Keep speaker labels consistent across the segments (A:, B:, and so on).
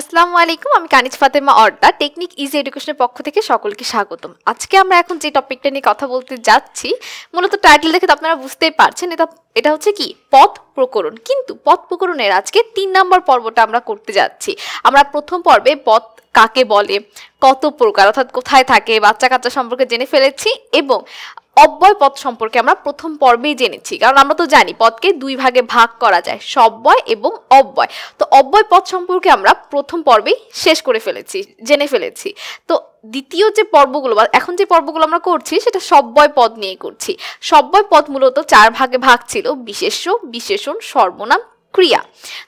A: আসসালামু আলাইকুম আমি কানিজ ফাতেমা অর্দা টেকনিক ইজি এডুকেশনের পক্ষ থেকে সকলকে স্বাগতম আজকে আমরা এখন যে টপিকটা নিয়ে কথা বলতে যাচ্ছি মূলত টাইটেল দেখে তো আপনারা বুঝতেই পারছেন এটা এটা হচ্ছে কি পথ প্রকরণ কিন্তু পথ প্রকরণের আজকে তিন নম্বর পর্বটা আমরা করতে যাচ্ছি আমরা প্রথম পর্বে পথ কাকে বলে কত প্রকার অর্থাৎ কোথায় থাকে বাচ্চা কাচ্চা সম্পর্কে জেনে ফেলেছি এবং অব্যয় পথ সম্পর্কে আমরা প্রথম পর্বেই জেনেছি কারণ আমরা তো জানি পথকে দুই ভাগে ভাগ করা যায় সব্যয় এবং অব্যয় তো অব্যয় পথ সম্পর্কে আমরা প্রথম পর্বেই শেষ করে ফেলেছি জেনে ফেলেছি তো দ্বিতীয় যে পর্বগুলো বা এখন যে পর্বগুলো আমরা করছি সেটা সব্বয় পদ নিয়ে করছি সব্বয় পদ মূলত চার ভাগে ভাগ ছিল বিশেষ্য বিশেষণ সর্বনাম ক্রিয়া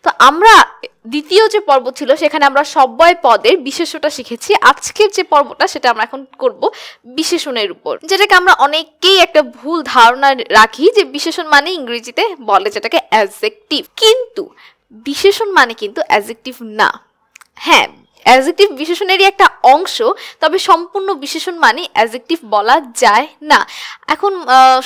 A: তো আমরা দ্বিতীয় যে পর্ব ছিল সেখানে আমরা সব্বয় পদের বিশেষটা শিখেছি আজকের যে পর্বটা সেটা আমরা এখন করব বিশেষণের উপর যেটাকে আমরা অনেকেই একটা ভুল ধারণা রাখি যে বিশেষণ মানে ইংরেজিতে বলে যেটাকে অ্যাজেক্টিভ কিন্তু বিশেষণ মানে কিন্তু অ্যাজেক্টিভ না হ্যাঁ অ্যাজেক্টিভ বিশেষণেরই একটা অংশ তবে সম্পূর্ণ বিশেষণ মানে অ্যাজেক্টিভ বলা যায় না এখন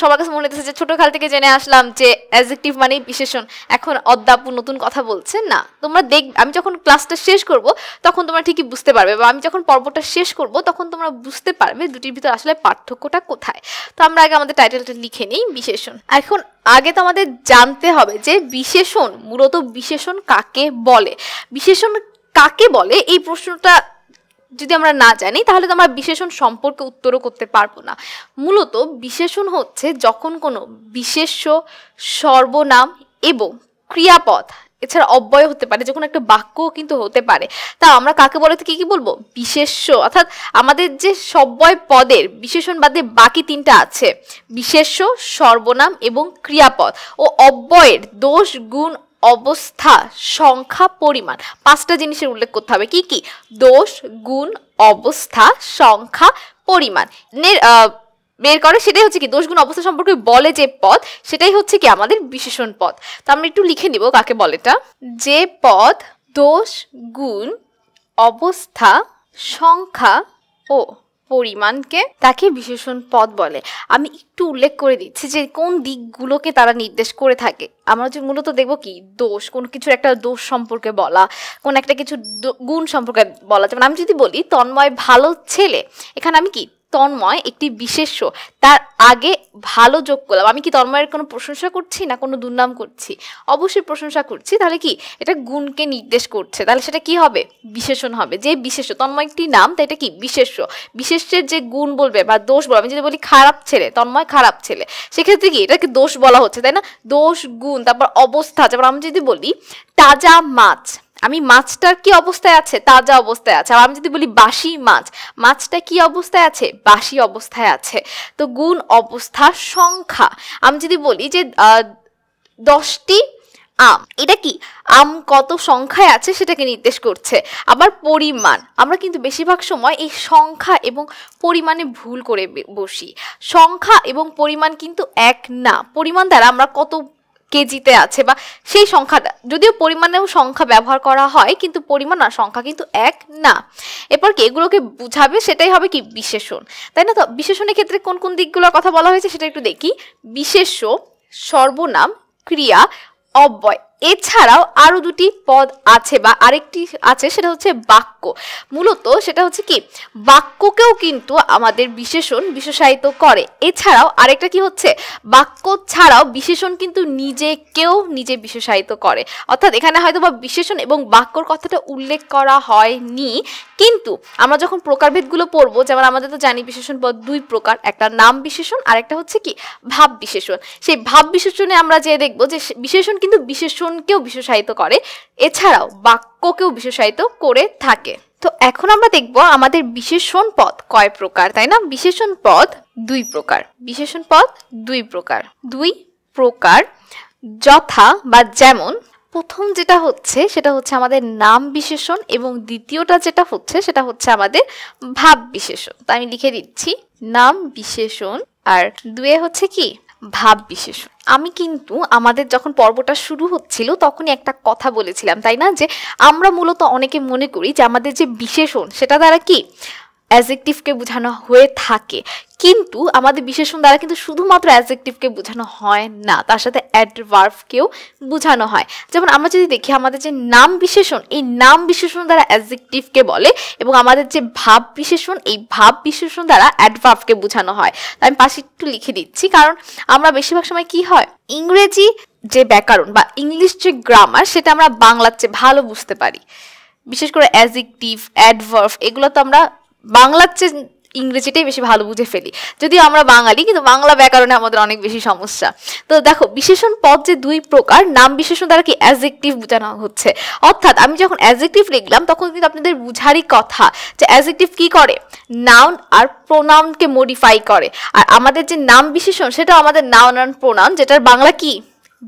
A: সবার কাছে মনে হচ্ছে যে ছোটোকাল থেকে জেনে আসলাম যে অ্যাজেক্টিভ মানেই বিশেষণ এখন অদ্যাপু নতুন কথা বলছে না তোমরা দেখ আমি যখন ক্লাসটা শেষ করব তখন তোমরা ঠিকই বুঝতে পারবে বা আমি যখন পর্বটা শেষ করব তখন তোমরা বুঝতে পারবে দুটির ভিতরে আসলে পার্থক্যটা কোথায় তো আমরা আগে আমাদের টাইটেলটা লিখে নিই বিশেষণ এখন আগে তো আমাদের জানতে হবে যে বিশেষণ মূলত বিশেষণ কাকে বলে বিশেষণ কাকে বলে এই প্রশ্নটা যদি আমরা না জানি তাহলে তো আমরা বিশেষণ সম্পর্কে উত্তরও করতে পারবো না মূলত বিশেষণ হচ্ছে যখন কোনো বিশেষ্য সর্বনাম এবং ক্রিয়াপদ এছাড়া অব্যয় হতে পারে যখন একটা বাক্যও কিন্তু হতে পারে তা আমরা কাকে বলে কি কি বলবো বিশেষ্য অর্থাৎ আমাদের যে সব্যয় পদের বিশেষণ বাদে বাকি তিনটা আছে বিশেষ্য সর্বনাম এবং ক্রিয়াপদ ও অব্যয়ের দোষ গুণ অবস্থা সংখ্যা পরিমাণ পাঁচটা জিনিসের উল্লেখ করতে হবে কি কি দোষ গুণ অবস্থা সংখ্যা পরিমাণ বের করে সেটাই হচ্ছে কি দোষগুণ অবস্থা সম্পর্কে বলে যে পদ সেটাই হচ্ছে কি আমাদের বিশেষণ পদ তো আমরা একটু লিখে নিব কাকে বলেটা যে পদ দোষ গুণ অবস্থা সংখ্যা ও পরিমাণকে তাকে বিশেষণ পদ বলে আমি একটু উল্লেখ করে দিচ্ছি যে কোন দিকগুলোকে তারা নির্দেশ করে থাকে আমরা যে মূলত দেখব কি দোষ কোন কিছুর একটা দোষ সম্পর্কে বলা কোন একটা কিছু গুণ সম্পর্কে বলা যেমন আমি যদি বলি তন্ময় ভালো ছেলে এখানে আমি কি তন্ময় একটি বিশেষ্য তার আগে ভালো যোগ করলাম আমি কি তন্ময়ের কোনো প্রশংসা করছি না কোনো দুর্নাম করছি অবশ্যই প্রশংসা করছি তাহলে কি এটা গুণকে নির্দেশ করছে তাহলে সেটা কি হবে বিশেষণ হবে যে বিশেষ তন্ময় একটি নাম তাই এটা কি বিশেষ বিশেষের যে গুণ বলবে বা দোষ বলবে আমি যদি বলি খারাপ ছেলে তন্ময় খারাপ ছেলে সেক্ষেত্রে কি এটাকে দোষ বলা হচ্ছে তাই না দোষ গুণ তারপর অবস্থা তারপর আমি যদি বলি তাজা মাছ আমি মাছটার কি অবস্থায় আছে তাজা অবস্থায় আছে আর আমি যদি বলি বাসি মাছ মাছটা কি অবস্থায় আছে বাসি অবস্থায় আছে তো গুণ অবস্থা সংখ্যা আমি যদি বলি যে দশটি আম এটা কি আম কত সংখ্যায় আছে সেটাকে নির্দেশ করছে আবার পরিমাণ আমরা কিন্তু বেশিরভাগ সময় এই সংখ্যা এবং পরিমাণে ভুল করে বসি সংখ্যা এবং পরিমাণ কিন্তু এক না পরিমাণ দ্বারা আমরা কত কেজিতে আছে বা সেই সংখ্যাটা যদিও পরিমাণেও সংখ্যা ব্যবহার করা হয় কিন্তু পরিমাণ আর সংখ্যা কিন্তু এক না এরপর কি এগুলোকে বুঝাবে সেটাই হবে কি বিশেষণ তাই না তো বিশেষণের ক্ষেত্রে কোন কোন দিকগুলোর কথা বলা হয়েছে সেটা একটু দেখি বিশেষ্য সর্বনাম ক্রিয়া অব্যয় এছাড়াও আরও দুটি পদ আছে বা আরেকটি আছে সেটা হচ্ছে বাক্য মূলত সেটা হচ্ছে কি বাক্যকেও কিন্তু আমাদের বিশেষণ বিশেষায়িত করে এছাড়াও আরেকটা কি হচ্ছে বাক্য ছাড়াও বিশেষণ কিন্তু নিজেকেও নিজে বিশেষায়িত করে অর্থাৎ এখানে হয়তো বা বিশেষণ এবং বাক্যর কথাটা উল্লেখ করা হয়নি কিন্তু আমরা যখন প্রকারভেদগুলো পড়বো যেমন আমাদের তো জানি বিশেষণ পদ দুই প্রকার একটা নাম বিশেষণ আর একটা হচ্ছে কি ভাব বিশেষণ সেই ভাব বিশেষণে আমরা যে দেখবো যে বিশেষণ কিন্তু বিশেষণ ভাষণকেও বিশেষায়িত করে এছাড়াও বাক্যকেও বিশেষায়িত করে থাকে তো এখন আমরা দেখব আমাদের বিশেষণ পদ কয় প্রকার তাই না বিশেষণ পদ দুই প্রকার বিশেষণ পদ দুই প্রকার দুই প্রকার যথা বা যেমন প্রথম যেটা হচ্ছে সেটা হচ্ছে আমাদের নাম বিশেষণ এবং দ্বিতীয়টা যেটা হচ্ছে সেটা হচ্ছে আমাদের ভাব বিশেষণ তো আমি লিখে দিচ্ছি নাম বিশেষণ আর দুয়ে হচ্ছে কি ভাব বিশেষ আমি কিন্তু আমাদের যখন পর্বটা শুরু হচ্ছিল তখনই একটা কথা বলেছিলাম তাই না যে আমরা মূলত অনেকে মনে করি যে আমাদের যে বিশেষণ সেটা দ্বারা কি অ্যাজেকটিভকে বোঝানো হয়ে থাকে কিন্তু আমাদের বিশেষণ দ্বারা কিন্তু শুধুমাত্র অ্যাজেকটিভকে বোঝানো হয় না তার সাথে অ্যাডভার্ভকেও বোঝানো হয় যেমন আমরা যদি দেখি আমাদের যে নাম বিশেষণ এই নাম বিশেষণ দ্বারা অ্যাজেকটিভকে বলে এবং আমাদের যে ভাব বিশেষণ এই ভাব বিশেষণ দ্বারা অ্যাডভার্ভকে বোঝানো হয় তাই আমি পাশে একটু লিখে দিচ্ছি কারণ আমরা বেশিরভাগ সময় কি হয় ইংরেজি যে ব্যাকরণ বা ইংলিশ যে গ্রামার সেটা আমরা বাংলার চেয়ে ভালো বুঝতে পারি বিশেষ করে অ্যাজিকটিভ অ্যাডভার্ভ এগুলো তো আমরা বাংলার চেয়ে ইংরেজিটাই বেশি ভালো বুঝে ফেলি যদিও আমরা বাঙালি কিন্তু বাংলা ব্যাকরণে আমাদের অনেক বেশি সমস্যা তো দেখো বিশেষণ পদ যে দুই প্রকার নাম বিশেষণ দ্বারা কি অ্যাজেক্টিভ বোঝানো হচ্ছে অর্থাৎ আমি যখন অ্যাজেক্টিভ লিখলাম তখন কিন্তু আপনাদের বুঝারই কথা যে অ্যাজেক্টিভ কি করে নাউন আর প্রোনাউনকে মডিফাই করে আর আমাদের যে নাম বিশেষণ সেটা আমাদের নাউন অ্যান্ড প্রোনাউন যেটার বাংলা কি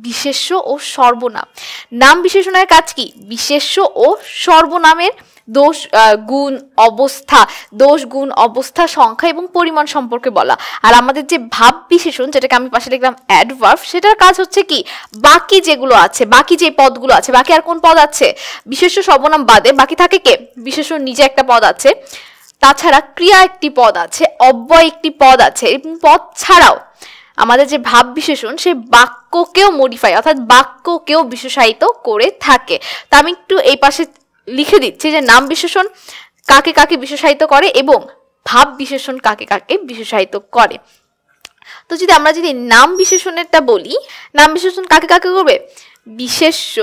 A: বিশেষ্য ও সর্বনাম নাম বিশেষণের কাজ কি বিশেষ্য ও সর্বনামের দোষ গুণ অবস্থা দোষ গুণ অবস্থা সংখ্যা এবং পরিমাণ সম্পর্কে বলা আর আমাদের যে ভাব বিশেষণ যেটাকে আমি পাশে লিখলাম অ্যাডভার্ভ সেটার কাজ হচ্ছে কি বাকি যেগুলো আছে বাকি যে পদগুলো আছে বাকি আর কোন পদ আছে বিশেষ সর্বনাম বাদে বাকি থাকে কে বিশেষণ নিজে একটা পদ আছে তাছাড়া ক্রিয়া একটি পদ আছে অব্যয় একটি পদ আছে এবং পদ ছাড়াও আমাদের যে ভাব বিশেষণ সেই বাক্যকেও মডিফাই অর্থাৎ বাক্যকেও বিশেষায়িত করে থাকে তা আমি একটু এই পাশে লিখে দিচ্ছি যে নাম বিশেষণ কাকে কাকে বিশেষায়িত করে এবং ভাব বিশেষণ কাকে কাকে বিশেষায়িত করে তো যদি আমরা যদি নাম বিশেষণেরটা বলি নাম বিশেষণ কাকে কাকে করবে বিশেষ্য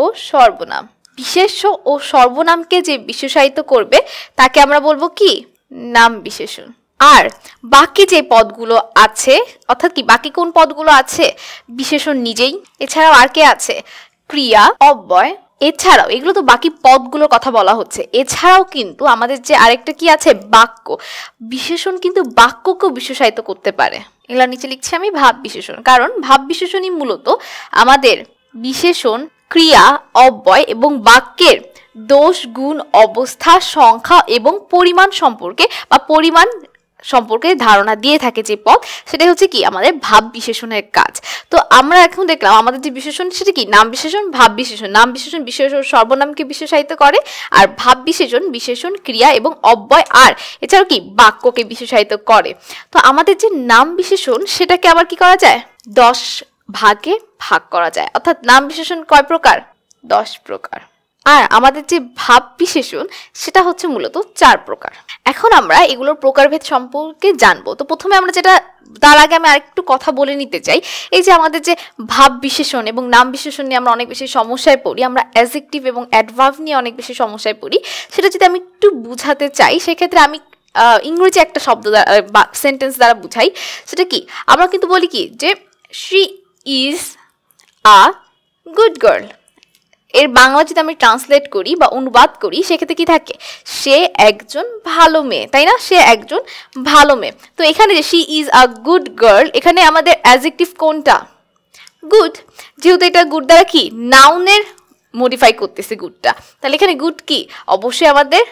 A: ও সর্বনাম বিশেষ্য ও সর্বনামকে যে বিশেষায়িত করবে তাকে আমরা বলবো কি নাম বিশেষণ আর বাকি যে পদগুলো আছে অর্থাৎ কি বাকি কোন পদগুলো আছে বিশেষণ নিজেই এছাড়াও আর কে আছে ক্রিয়া অব্যয় এছাড়াও এগুলো তো বাকি পদগুলোর কথা বলা হচ্ছে এছাড়াও কিন্তু আমাদের যে আরেকটা কি আছে বাক্য বিশেষণ কিন্তু বাক্যকেও বিশেষায়িত করতে পারে এগুলো নিচে লিখছি আমি ভাব বিশেষণ কারণ ভাব বিশেষণই মূলত আমাদের বিশেষণ ক্রিয়া অব্যয় এবং বাক্যের দোষ গুণ অবস্থা সংখ্যা এবং পরিমাণ সম্পর্কে বা পরিমাণ সম্পর্কে ধারণা দিয়ে থাকে যে পথ সেটাই হচ্ছে কি আমাদের ভাব বিশেষণের কাজ তো আমরা এখন দেখলাম আমাদের যে বিশেষণ সেটা কি নাম বিশেষণ ভাব বিশেষণ নাম বিশেষণ বিশেষণ সর্বনামকে বিশেষায়িত করে আর ভাব বিশেষণ বিশেষণ ক্রিয়া এবং অব্যয় আর এছাড়াও কি বাক্যকে বিশেষায়িত করে তো আমাদের যে নাম বিশেষণ সেটাকে আবার কি করা যায় দশ ভাগে ভাগ করা যায় অর্থাৎ নাম বিশেষণ কয় প্রকার দশ প্রকার আর আমাদের যে ভাব বিশেষণ সেটা হচ্ছে মূলত চার প্রকার এখন আমরা এগুলোর প্রকারভেদ সম্পর্কে জানবো তো প্রথমে আমরা যেটা তার আগে আমি আরেকটু কথা বলে নিতে চাই এই যে আমাদের যে ভাব বিশেষণ এবং নাম বিশেষণ নিয়ে আমরা অনেক বেশি সমস্যায় পড়ি আমরা অ্যাজেক্টিভ এবং অ্যাডভার্ভ নিয়ে অনেক বেশি সমস্যায় পড়ি সেটা যদি আমি একটু বুঝাতে চাই সেক্ষেত্রে আমি ইংরেজি একটা শব্দ দ্বারা সেন্টেন্স দ্বারা বুঝাই সেটা কি আমরা কিন্তু বলি কি যে she is a good girl এর বাংলা যদি আমি ট্রান্সলেট করি বা অনুবাদ করি সেক্ষেত্রে কি থাকে সে একজন ভালো মেয়ে তাই না সে একজন ভালো মেয়ে তো এখানে যে she is a good girl এখানে আমাদের অ্যাজেকটিভ কোনটা গুড যেহেতু এটা গুড দ্বারা কি নাউনের মডিফাই করতেছে গুডটা তাহলে এখানে গুড কি অবশ্যই আমাদের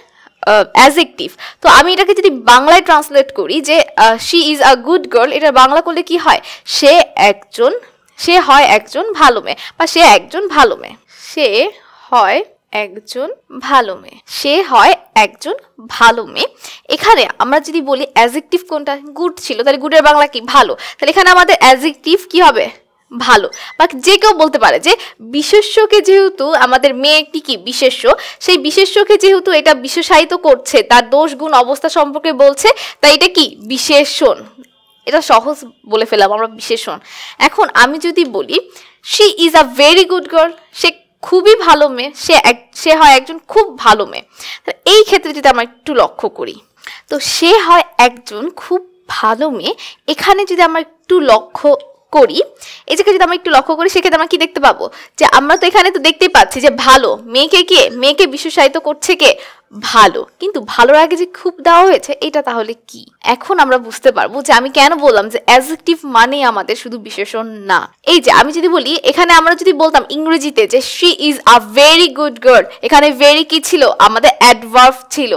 A: অ্যাজেকটিভ তো আমি এটাকে যদি বাংলায় ট্রান্সলেট করি যে she is a good girl এটা বাংলা করলে কি হয় সে একজন সে হয় একজন ভালো মেয়ে বা সে একজন ভালো মেয়ে সে হয় একজন ভালো মেয়ে সে হয় একজন ভালো মেয়ে এখানে আমরা যদি বলি অ্যাজেক্টিভ কোনটা গুড ছিল তাহলে গুডের বাংলা কি ভালো তাহলে এখানে আমাদের অ্যাজেক্টিভ কি হবে ভালো বা যে কেউ বলতে পারে যে বিশেষ্যকে যেহেতু আমাদের মেয়ে একটি কি বিশেষ্য সেই বিশেষ্যকে যেহেতু এটা বিশেষায়িত করছে তার দোষ গুণ অবস্থা সম্পর্কে বলছে তাই এটা কি বিশেষণ এটা সহজ বলে ফেলাম আমরা বিশেষণ এখন আমি যদি বলি she is a very good girl সে খুবই ভালো মেয়ে সে এক সে হয় একজন খুব ভালো মেয়ে এই ক্ষেত্রে যদি আমরা একটু লক্ষ্য করি তো সে হয় একজন খুব ভালো মেয়ে এখানে যদি আমরা একটু লক্ষ্য করি এই জায়গায় যদি আমরা একটু লক্ষ্য করি সেক্ষেত্রে আমরা কি দেখতে পাবো যে আমরা তো এখানে তো দেখতেই পাচ্ছি যে ভালো মেয়েকে কে মেয়েকে বিশ্বসায়িত করছে কে ভালো কিন্তু ভালোর আগে যে খুব দেওয়া হয়েছে এটা তাহলে কি এখন আমরা বুঝতে পারবো যে আমি কেন বললাম যে অ্যাজেক্টিভ মানে আমাদের শুধু বিশেষণ না এই যে আমি যদি বলি এখানে আমরা যদি বলতাম ইংরেজিতে যে she is a very good girl এখানে ভেরি কি ছিল আমাদের অ্যাডভার্ভ ছিল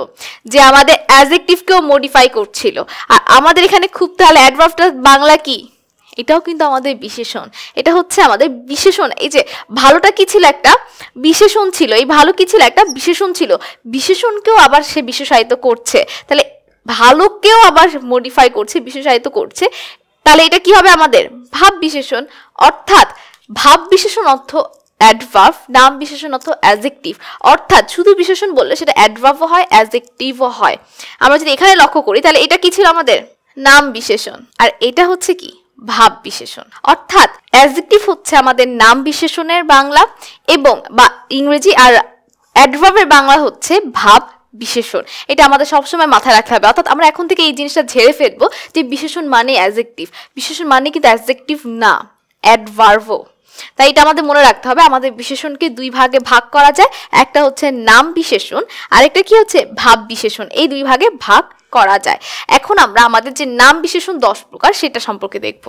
A: যে আমাদের অ্যাজেক্টিভকেও মডিফাই করছিল আর আমাদের এখানে খুব তাহলে অ্যাডভার্ভটা বাংলা কি এটাও কিন্তু আমাদের বিশেষণ এটা হচ্ছে আমাদের বিশেষণ এই যে ভালোটা কি ছিল একটা বিশেষণ ছিল এই ভালো কি ছিল একটা বিশেষণ ছিল বিশেষণকেও আবার সে বিশেষায়িত করছে তাহলে ভালোকেও আবার মডিফাই করছে বিশেষায়িত করছে তাহলে এটা কি হবে আমাদের ভাব বিশেষণ অর্থাৎ ভাব বিশেষণ অর্থ অ্যাডভার্ভ নাম বিশেষণ অর্থ অ্যাজেকটিভ অর্থাৎ শুধু বিশেষণ বললে সেটা অ্যাডভার্ভও হয় অ্যাজেকটিভও হয় আমরা যদি এখানে লক্ষ্য করি তাহলে এটা কি ছিল আমাদের নাম বিশেষণ আর এটা হচ্ছে কি ভাব বিশেষণ অর্থাৎ অ্যাজেক্টিভ হচ্ছে আমাদের নাম বিশেষণের বাংলা এবং বা ইংরেজি আর অ্যাডভার্বের বাংলা হচ্ছে ভাব বিশেষণ এটা আমাদের সবসময় মাথায় রাখতে হবে অর্থাৎ আমরা এখন থেকে এই জিনিসটা ঝেড়ে ফেলবো যে বিশেষণ মানে অ্যাজেক্টিভ বিশেষণ মানে কিন্তু অ্যাজেক্টিভ না অ্যাডভার্ভও তাই এটা আমাদের মনে রাখতে হবে আমাদের বিশেষণকে দুই ভাগে ভাগ করা যায় একটা হচ্ছে নাম বিশেষণ আরেকটা কি হচ্ছে ভাব বিশেষণ এই দুই ভাগে ভাগ করা যায় এখন আমরা আমাদের যে নাম বিশেষণ দশ প্রকার সেটা সম্পর্কে দেখব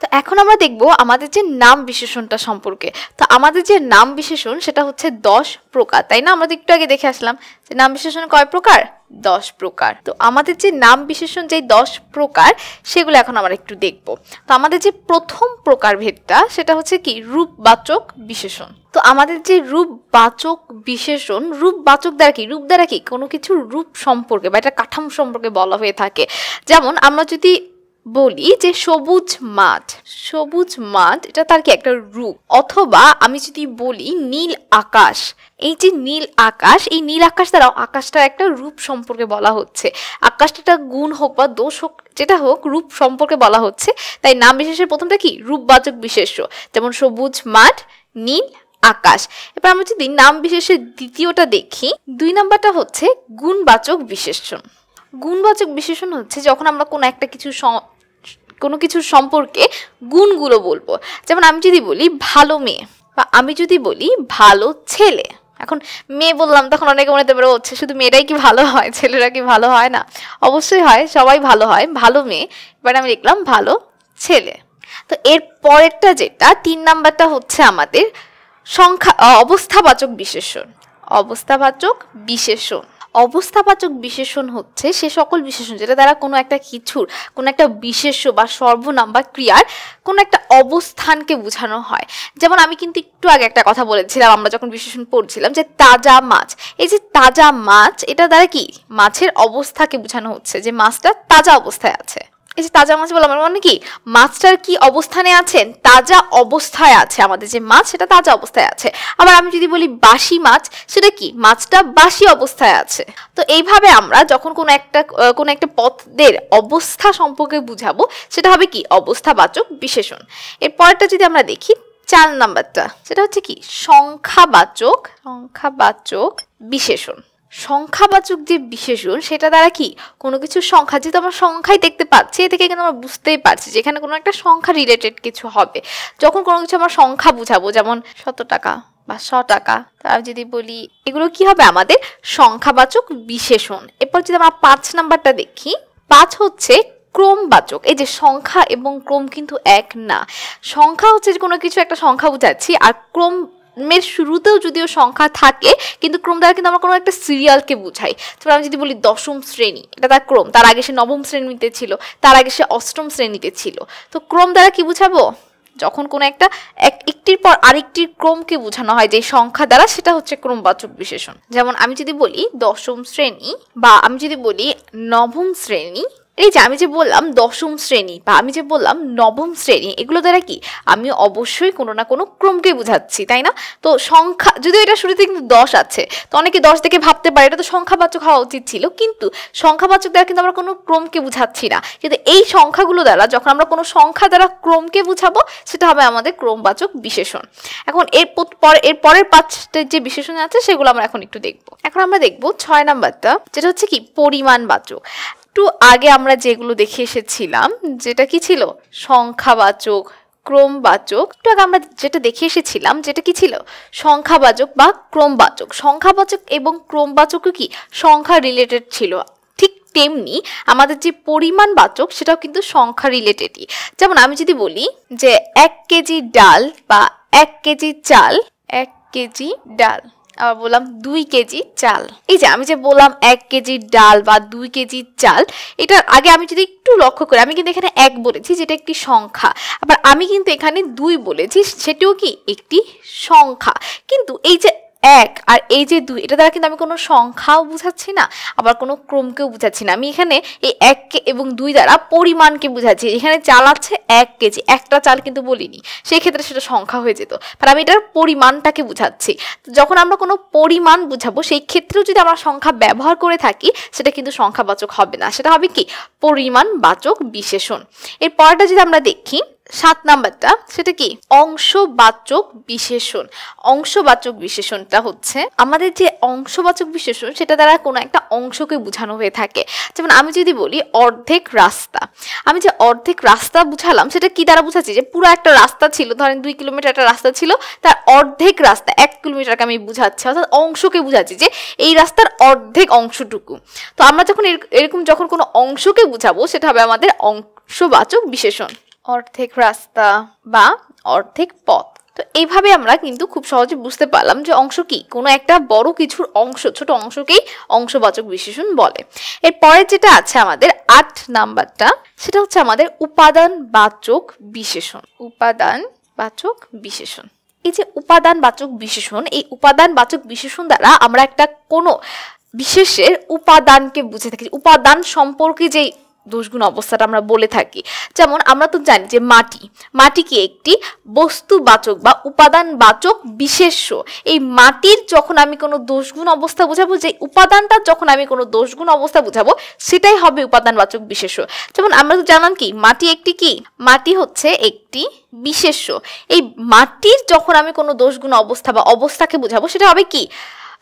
A: তো এখন আমরা দেখব আমাদের যে নাম বিশেষণটা সম্পর্কে তো আমাদের যে নাম বিশেষণ সেটা হচ্ছে দশ প্রকার তাই না আমরা একটু আগে দেখে আসলাম যে নাম বিশেষণ কয় প্রকার দশ প্রকার তো আমাদের যে নাম বিশেষণ যেই দশ প্রকার সেগুলো এখন আমরা একটু দেখব তো আমাদের যে প্রথম প্রকার ভেদটা সেটা হচ্ছে কি রূপবাচক বিশেষণ তো আমাদের যে রূপবাচক বিশেষণ রূপবাচক দ্বারা কি রূপ দ্বারা কি কোনো কিছু রূপ সম্পর্কে বা এটা কাঠামো সম্পর্কে বলা হয়ে থাকে যেমন আমরা যদি বলি যে সবুজ মাঠ সবুজ মাঠ এটা তার কি একটা রূপ অথবা আমি যদি বলি নীল আকাশ এই যে নীল আকাশ এই নীল আকাশ দ্বারাও আকাশটা একটা রূপ সম্পর্কে বলা হচ্ছে আকাশটা একটা গুণ হোক বা দোষ হোক যেটা হোক রূপ সম্পর্কে বলা হচ্ছে তাই নাম বিশেষের প্রথমটা কি রূপবাচক বিশেষ্য যেমন সবুজ মাঠ নীল আকাশ এবার আমি যদি নাম বিশেষের দ্বিতীয়টা দেখি দুই নাম্বারটা হচ্ছে গুণবাচক বিশেষণ গুণবাচক বিশেষণ হচ্ছে যখন আমরা কোনো একটা কিছু কোনো কিছুর সম্পর্কে গুণগুলো বলবো যেমন আমি যদি বলি ভালো মেয়ে বা আমি যদি বলি ভালো ছেলে এখন মেয়ে বললাম তখন অনেকে মনে পারে হচ্ছে শুধু মেয়েরাই কি ভালো হয় ছেলেরা কি ভালো হয় না অবশ্যই হয় সবাই ভালো হয় ভালো মেয়ে এবার আমি লিখলাম ভালো ছেলে তো এর পরেরটা যেটা তিন নাম্বারটা হচ্ছে আমাদের সংখ্যা অবস্থাবাচক বিশেষণ অবস্থাবাচক বিশেষণ অবস্থাবাচক বিশেষণ হচ্ছে সে সকল বিশেষণ যেটা দ্বারা কোনো একটা কিছুর কোনো একটা বিশেষ্য বা সর্বনাম বা ক্রিয়ার কোনো একটা অবস্থানকে বোঝানো হয় যেমন আমি কিন্তু একটু আগে একটা কথা বলেছিলাম আমরা যখন বিশেষণ পড়ছিলাম যে তাজা মাছ এই যে তাজা মাছ এটা দ্বারা কি মাছের অবস্থাকে বোঝানো হচ্ছে যে মাছটা তাজা অবস্থায় আছে এই যে তাজা মাছ বললাম মানে কি মাছটার কি অবস্থানে আছেন তাজা অবস্থায় আছে আমাদের যে মাছ সেটা তাজা অবস্থায় আছে আবার আমি যদি বলি বাসি মাছ সেটা কি মাছটা বাসি অবস্থায় আছে তো এইভাবে আমরা যখন কোনো একটা কোনো একটা পথদের অবস্থা সম্পর্কে বুঝাবো সেটা হবে কি অবস্থাবাচক বিশেষণ এরপরটা যদি আমরা দেখি চার নাম্বারটা সেটা হচ্ছে কি সংখ্যাবাচক সংখ্যাবাচক বিশেষণ সংখ্যাবাচক যে বিশেষণ সেটা দ্বারা কি কোনো কিছু সংখ্যা যেহেতু আমরা সংখ্যাই দেখতে পাচ্ছি এ থেকে কিন্তু আমরা বুঝতেই পারছি যেখানে কোনো একটা সংখ্যা রিলেটেড কিছু হবে যখন কোনো কিছু আমরা সংখ্যা বুঝাবো যেমন শত টাকা বা শ টাকা তার যদি বলি এগুলো কি হবে আমাদের সংখ্যাবাচক বিশেষণ এরপর যদি আমরা পাঁচ নাম্বারটা দেখি পাঁচ হচ্ছে ক্রমবাচক এই যে সংখ্যা এবং ক্রম কিন্তু এক না সংখ্যা হচ্ছে যে কোনো কিছু একটা সংখ্যা বুঝাচ্ছি আর ক্রম ক্রমের শুরুতেও যদিও সংখ্যা থাকে কিন্তু ক্রম দ্বারা কিন্তু আমরা কোনো একটা সিরিয়ালকে বুঝাই তারপর আমি যদি বলি দশম শ্রেণী এটা তার ক্রম তার আগে সে নবম শ্রেণীতে ছিল তার আগে সে অষ্টম শ্রেণীতে ছিল তো ক্রম দ্বারা কি বুঝাবো যখন কোনো একটা এক একটির পর আরেকটির ক্রমকে বোঝানো হয় যে সংখ্যা দ্বারা সেটা হচ্ছে ক্রমবাচক বিশেষণ যেমন আমি যদি বলি দশম শ্রেণী বা আমি যদি বলি নবম শ্রেণী এই যে আমি যে বললাম দশম শ্রেণী বা আমি যে বললাম নবম শ্রেণী এগুলো দ্বারা কি আমি অবশ্যই কোনো না কোনো ক্রমকে বুঝাচ্ছি তাই না তো সংখ্যা যদিও এটা শুরুতে কিন্তু দশ আছে তো অনেকে দশ দেখে ভাবতে পারে এটা তো সংখ্যাবাচক হওয়া উচিত ছিল কিন্তু সংখ্যাবাচক দ্বারা কিন্তু আমরা কোনো ক্রমকে বুঝাচ্ছি না কিন্তু এই সংখ্যাগুলো দ্বারা যখন আমরা কোনো সংখ্যা দ্বারা ক্রমকে বুঝাবো সেটা হবে আমাদের ক্রমবাচক বিশেষণ এখন এর এর পরের পাঁচটা যে বিশেষণ আছে সেগুলো আমরা এখন একটু দেখবো এখন আমরা দেখবো ছয় নাম্বারটা যেটা হচ্ছে কি পরিমাণবাচক একটু আগে আমরা যেগুলো দেখে এসেছিলাম যেটা কি ছিল সংখ্যাবাচক ক্রমবাচক একটু আগে আমরা যেটা দেখে এসেছিলাম যেটা কি ছিল সংখ্যাবাচক বা ক্রমবাচক সংখ্যাবাচক এবং ক্রমবাচকও কি সংখ্যা রিলেটেড ছিল ঠিক তেমনি আমাদের যে পরিমাণ বাচক সেটাও কিন্তু সংখ্যা রিলেটেডই যেমন আমি যদি বলি যে এক কেজি ডাল বা এক কেজি চাল এক কেজি ডাল আবার বললাম দুই কেজি চাল এই যে আমি যে বললাম এক কেজি ডাল বা দুই কেজি চাল এটা আগে আমি যদি একটু লক্ষ্য করি আমি কিন্তু এখানে এক বলেছি যেটা একটি সংখ্যা আবার আমি কিন্তু এখানে দুই বলেছি সেটিও কি একটি সংখ্যা কিন্তু এই যে এক আর এই যে দুই এটা দ্বারা কিন্তু আমি কোনো সংখ্যাও বুঝাচ্ছি না আবার কোনো ক্রমকেও বুঝাচ্ছি না আমি এখানে এই এককে এবং দুই দ্বারা পরিমাণকে বুঝাচ্ছি এখানে চাল আছে এক কেজি একটা চাল কিন্তু বলিনি সেই ক্ষেত্রে সেটা সংখ্যা হয়ে যেত তাহলে মানে আমি এটার পরিমাণটাকে বুঝাচ্ছি যখন আমরা কোনো পরিমাণ বুঝাবো সেই ক্ষেত্রেও যদি আমরা সংখ্যা ব্যবহার করে থাকি সেটা কিন্তু সংখ্যাবাচক হবে না সেটা হবে কি পরিমাণ বাচক বিশেষণ এর পরটা যদি আমরা দেখি সাত নাম্বারটা সেটা কি অংশবাচক বিশেষণ অংশবাচক বিশেষণটা হচ্ছে আমাদের যে অংশবাচক বিশেষণ সেটা দ্বারা কোনো একটা অংশকে বোঝানো হয়ে থাকে যেমন আমি যদি বলি অর্ধেক রাস্তা আমি যে অর্ধেক রাস্তা বুঝালাম সেটা কি দ্বারা বুঝাচ্ছি যে পুরো একটা রাস্তা ছিল ধরেন দুই কিলোমিটার একটা রাস্তা ছিল তার অর্ধেক রাস্তা এক কিলোমিটারকে আমি বুঝাচ্ছি অর্থাৎ অংশকে বুঝাচ্ছি যে এই রাস্তার অর্ধেক অংশটুকু তো আমরা যখন এরকম যখন কোনো অংশকে বুঝাবো সেটা হবে আমাদের অংশবাচক বিশেষণ অর্ধেক রাস্তা বা অর্ধেক পথ তো এইভাবে আমরা কিন্তু খুব সহজে বুঝতে পারলাম যে অংশ কি কোনো একটা বড় কিছুর অংশ ছোট অংশকেই অংশবাচক বিশেষণ বলে এরপরে যেটা আছে আমাদের আট নাম্বারটা সেটা হচ্ছে আমাদের উপাদান বাচক বিশেষণ উপাদান বাচক বিশেষণ এই যে উপাদান বাচক বিশেষণ এই উপাদান বাচক বিশেষণ দ্বারা আমরা একটা কোনো বিশেষের উপাদানকে বুঝে থাকি উপাদান সম্পর্কে যেই দোষগুণ অবস্থাটা আমরা বলে থাকি যেমন আমরা তো জানি যে মাটি মাটি কি একটি বস্তুবাচক বা উপাদানবাচক বিশেষ্য এই মাটির যখন আমি কোনো দোষগুণ অবস্থা বোঝাবো যে উপাদানটা যখন আমি কোনো দোষগুণ অবস্থা বোঝাবো সেটাই হবে উপাদানবাচক বিশেষ্য যেমন আমরা তো জানান কি মাটি একটি কি মাটি হচ্ছে একটি বিশেষ্য এই মাটির যখন আমি কোনো দোষগুণ অবস্থা বা অবস্থাকে বোঝাবো সেটা হবে কি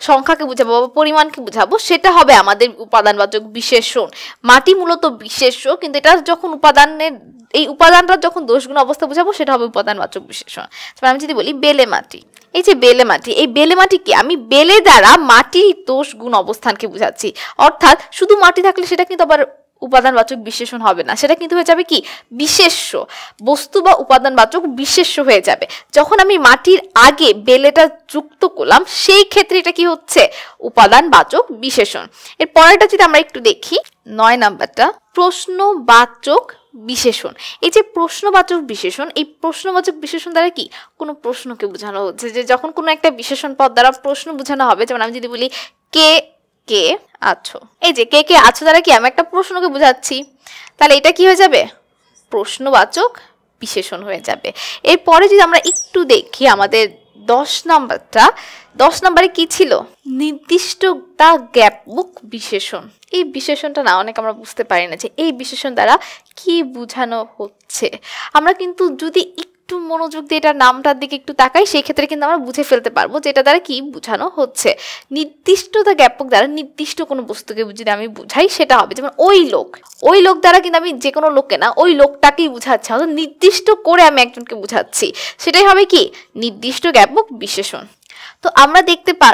A: সংখ্যাকে বোঝাবো বা পরিমাণকে বোঝাবো সেটা হবে আমাদের উপাদানবাচক বিশেষণ মাটি মূলত বিশেষ্য কিন্তু এটা যখন উপাদানের এই উপাদানটা যখন দোষগুণ অবস্থা বোঝাবো সেটা হবে উপাদানবাচক বিশেষণ তারপর আমি যদি বলি বেলে মাটি এই যে বেলে মাটি এই বেলে মাটি কি আমি বেলে দ্বারা মাটি দোষ গুণ অবস্থানকে বোঝাচ্ছি অর্থাৎ শুধু মাটি থাকলে সেটা কিন্তু আবার উপাদানবাচক বিশেষণ হবে না সেটা কিন্তু হয়ে যাবে কি বিশেষ্য বস্তু বা উপাদানবাচক বিশেষ্য হয়ে যাবে যখন আমি মাটির আগে বেলেটা যুক্ত করলাম সেই ক্ষেত্রে এটা কি হচ্ছে উপাদানবাচক বিশেষণ এর পরেরটা যদি আমরা একটু দেখি নয় নাম্বারটা প্রশ্নবাচক বিশেষণ এই যে প্রশ্নবাচক বিশেষণ এই প্রশ্নবাচক বিশেষণ দ্বারা কি কোনো প্রশ্নকে বোঝানো হচ্ছে যে যখন কোনো একটা বিশেষণ পদ দ্বারা প্রশ্ন বোঝানো হবে যেমন আমি যদি বলি কে কে আছো এই যে কে কে আছো দ্বারা কি আমি একটা প্রশ্নকে বোঝাচ্ছি তাহলে এটা কি হয়ে যাবে প্রশ্নবাচক বিশেষণ হয়ে যাবে এরপরে যদি আমরা একটু দেখি আমাদের দশ নাম্বারটা দশ নাম্বারে কি ছিল নির্দিষ্ট দা গ্যাপ বুক বিশেষণ এই বিশেষণটা না অনেক আমরা বুঝতে পারি না যে এই বিশেষণ দ্বারা কি বোঝানো হচ্ছে আমরা কিন্তু যদি একটু মনোযোগ দিয়ে এটার নামটার দিকে একটু তাকাই সেই ক্ষেত্রে কিন্তু আমরা বুঝে ফেলতে পারবো যে এটা দ্বারা কি বোঝানো হচ্ছে নির্দিষ্টতা জ্ঞাপক দ্বারা নির্দিষ্ট কোনো বস্তুকে যদি আমি বুঝাই সেটা হবে যেমন ওই লোক ওই লোক দ্বারা কিন্তু আমি যে কোনো লোককে না ওই লোকটাকেই বুঝাচ্ছি অর্থাৎ নির্দিষ্ট করে আমি একজনকে বুঝাচ্ছি সেটাই হবে কি নির্দিষ্ট জ্ঞাপক বিশেষণ তো আমরা দেখতে পা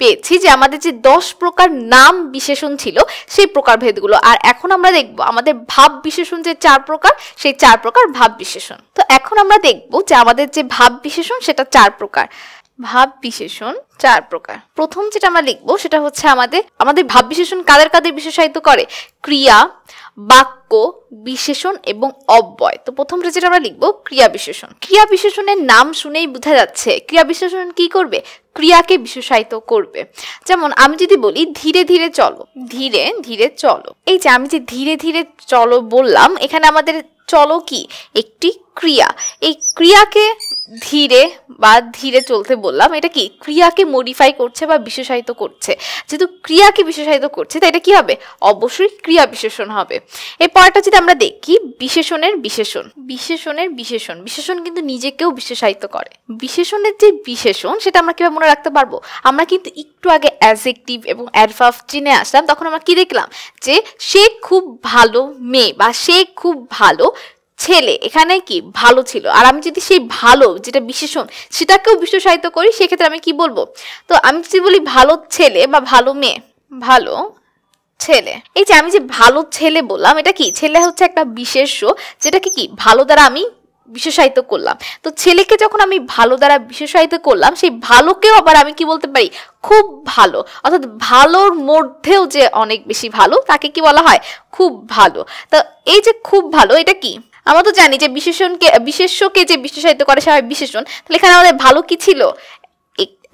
A: পেয়েছি যে আমাদের যে দশ প্রকার নাম বিশেষণ ছিল সেই প্রকারভেদগুলো আর এখন আমরা দেখব আমাদের ভাব বিশেষণ যে চার প্রকার সেই চার প্রকার ভাব বিশেষণ তো এখন আমরা দেখব যে আমাদের যে ভাব বিশেষণ সেটা চার প্রকার ভাব বিশেষণ চার প্রকার প্রথম যেটা আমরা লিখবো সেটা হচ্ছে আমাদের আমাদের ভাব বিশেষণ কাদের কাদের বিশেষায়িত করে ক্রিয়া বাক্য বিশেষণ এবং অব্যয় তো প্রথমটা যেটা আমরা লিখবো ক্রিয়া বিশেষণ ক্রিয়া বিশেষণের নাম শুনেই বোঝা যাচ্ছে ক্রিয়া বিশেষণ কি করবে ক্রিয়াকে বিশেষায়িত করবে যেমন আমি যদি বলি ধীরে ধীরে চলো ধীরে ধীরে চলো এই যে আমি যে ধীরে ধীরে চলো বললাম এখানে আমাদের চলো কি একটি ক্রিয়া এই ক্রিয়াকে ধীরে বা ধীরে চলতে বললাম এটা কি ক্রিয়াকে মডিফাই করছে বা বিশেষায়িত করছে যেহেতু ক্রিয়াকে বিশেষায়িত করছে তাই এটা কি হবে অবশ্যই ক্রিয়া বিশেষণ হবে এই পরটা যদি আমরা দেখি বিশেষণের বিশেষণ বিশেষণের বিশেষণ বিশেষণ কিন্তু নিজেকেও বিশেষায়িত করে বিশেষণের যে বিশেষণ সেটা আমরা কিভাবে মনে রাখতে পারবো আমরা কিন্তু একটু আগে অ্যাজেক্টিভ এবং অ্যাডভার্ভ চিনে আসলাম তখন আমরা কি দেখলাম যে সে খুব ভালো মেয়ে বা সে খুব ভালো ছেলে এখানে কি ভালো ছিল আর আমি যদি সেই ভালো যেটা বিশেষণ সেটাকেও বিশ্বসাহিত করি সেক্ষেত্রে আমি কি বলবো তো আমি যদি বলি ভালো ছেলে বা ভালো মেয়ে ভালো ছেলে এই যে আমি যে ভালো ছেলে বললাম এটা কি ছেলে হচ্ছে একটা বিশেষ যেটাকে কি ভালো দ্বারা আমি বিশ্বসায়িত করলাম তো ছেলেকে যখন আমি ভালো দ্বারা বিশেষায়িত করলাম সেই ভালোকেও আবার আমি কি বলতে পারি খুব ভালো অর্থাৎ ভালোর মধ্যেও যে অনেক বেশি ভালো তাকে কি বলা হয় খুব ভালো তো এই যে খুব ভালো এটা কি আমরা তো জানি যে বিশেষণকে বিশেষ্যকে যে বিশেষায়িত করে সবাই বিশেষণ তাহলে এখানে আমাদের ভালো কি ছিল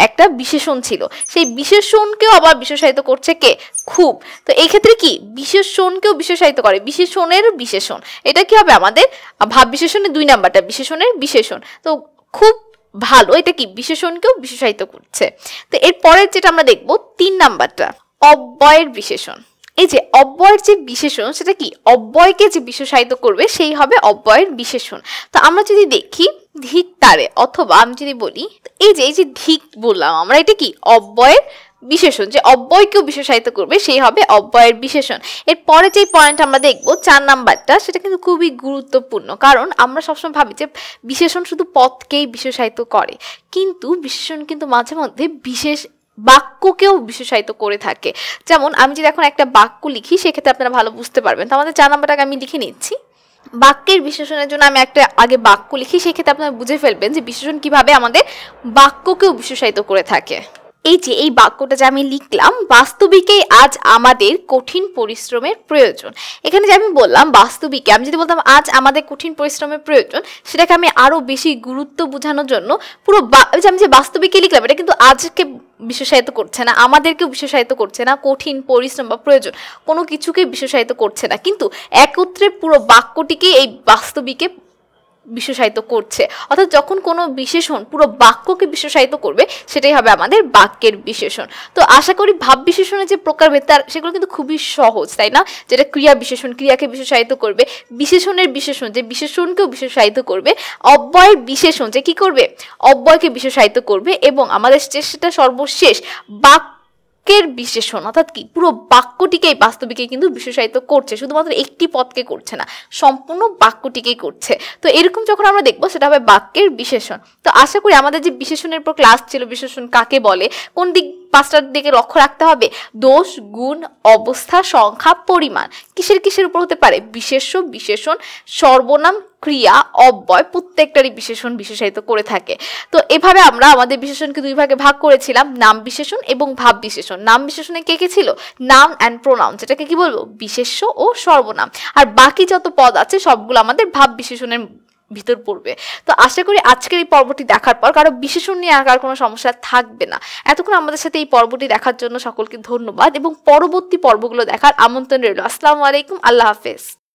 A: একটা বিশেষণ ছিল সেই বিশেষণকেও আবার বিশেষায়িত করছে কে খুব তো এই ক্ষেত্রে কি বিশেষণকেও বিশেষায়িত করে বিশেষণের বিশেষণ এটা কি হবে আমাদের ভাব বিশেষণের দুই নাম্বারটা বিশেষণের বিশেষণ তো খুব ভালো এটা কি বিশেষণকেও বিশেষায়িত করছে তো এরপরের যেটা আমরা দেখব তিন নাম্বারটা অব্যয়ের বিশেষণ এই যে অব্যয়ের যে বিশেষণ সেটা কি অব্যয়কে যে বিশেষায়িত করবে সেই হবে অব্যয়ের বিশেষণ তো আমরা যদি দেখি ধিক তারে অথবা আমি যদি বলি এই যে এই যে ধিক বললাম আমরা এটা কি অব্যয়ের বিশেষণ যে অব্যয়কেও বিশেষায়িত করবে সেই হবে অব্যয়ের বিশেষণ এর পরে যেই পয়েন্ট আমরা দেখবো চার নাম্বারটা সেটা কিন্তু খুবই গুরুত্বপূর্ণ কারণ আমরা সবসময় ভাবি যে বিশেষণ শুধু পথকেই বিশেষায়িত করে কিন্তু বিশেষণ কিন্তু মাঝে মধ্যে বিশেষ বাক্যকেও বিশেষায়িত করে থাকে যেমন আমি যদি এখন একটা বাক্য লিখি সেক্ষেত্রে আপনারা ভালো বুঝতে পারবেন তো আমাদের চার নাম্বারটাকে আমি লিখে নিচ্ছি বাক্যের বিশেষণের জন্য আমি একটা আগে বাক্য লিখি সেক্ষেত্রে আপনারা বুঝে ফেলবেন যে বিশেষণ কিভাবে আমাদের বাক্যকেও বিশেষায়িত করে থাকে এই যে এই বাক্যটা যে আমি লিখলাম বাস্তবিকেই আজ আমাদের কঠিন পরিশ্রমের প্রয়োজন এখানে যে আমি বললাম বাস্তবিকে আমি যদি বলতাম আজ আমাদের কঠিন পরিশ্রমের প্রয়োজন সেটাকে আমি আরও বেশি গুরুত্ব বোঝানোর জন্য পুরো যে আমি যে বাস্তবিকে লিখলাম এটা কিন্তু আজকে বিশেষায়িত করছে না আমাদেরকে বিশেষায়িত করছে না কঠিন পরিশ্রম বা প্রয়োজন কোনো কিছুকে বিশেষায়িত করছে না কিন্তু একত্রে পুরো বাক্যটিকে এই বাস্তবিকে বিশ্বসায়িত করছে অর্থাৎ যখন কোনো বিশেষণ পুরো বাক্যকে বিশ্বসাহিত করবে সেটাই হবে আমাদের বাক্যের বিশেষণ তো আশা করি ভাব বিশেষণের যে প্রকারভেদ তার সেগুলো কিন্তু খুবই সহজ তাই না যেটা ক্রিয়া বিশেষণ ক্রিয়াকে বিশেষায়িত করবে বিশেষণের বিশেষণ যে বিশেষণকেও বিশেষায়িত করবে অব্যয়ের বিশেষণ যে কি করবে অব্যয়কে বিশেষায়িত করবে এবং আমাদের সেটা সর্বশেষ বাক্য বাক্যের বিশেষণ অর্থাৎ কি পুরো বাক্যটিকেই বাস্তবিকে কিন্তু বিশেষায়িত করছে শুধুমাত্র একটি পদকে করছে না সম্পূর্ণ বাক্যটিকেই করছে তো এরকম যখন আমরা দেখবো সেটা হবে বাক্যের বিশেষণ তো আশা করি আমাদের যে বিশেষণের পর ক্লাস ছিল বিশেষণ কাকে বলে কোন দিক পাঁচটার দিকে লক্ষ্য রাখতে হবে দোষ গুণ অবস্থা সংখ্যা পরিমাণ কিসের কিসের উপর হতে পারে বিশেষ্য বিশেষণ সর্বনাম ক্রিয়া অব্যয় প্রত্যেকটারই বিশেষণ বিশেষায়িত করে থাকে তো এভাবে আমরা আমাদের বিশেষণকে দুই ভাগে ভাগ করেছিলাম নাম বিশেষণ এবং ভাব বিশেষণ নাম বিশেষণে কে কে ছিল নাম অ্যান্ড প্রোনাউন যেটাকে কি বলবো বিশেষ্য ও সর্বনাম আর বাকি যত পদ আছে সবগুলো আমাদের ভাব বিশেষণের ভিতর পড়বে তো আশা করি আজকের এই পর্বটি দেখার পর কারো বিশেষণ নিয়ে আর কোনো সমস্যা থাকবে না এতক্ষণ আমাদের সাথে এই পর্বটি দেখার জন্য সকলকে ধন্যবাদ এবং পরবর্তী পর্বগুলো দেখার আমন্ত্রণ রইল আসসালামু আলাইকুম আল্লাহ হাফেজ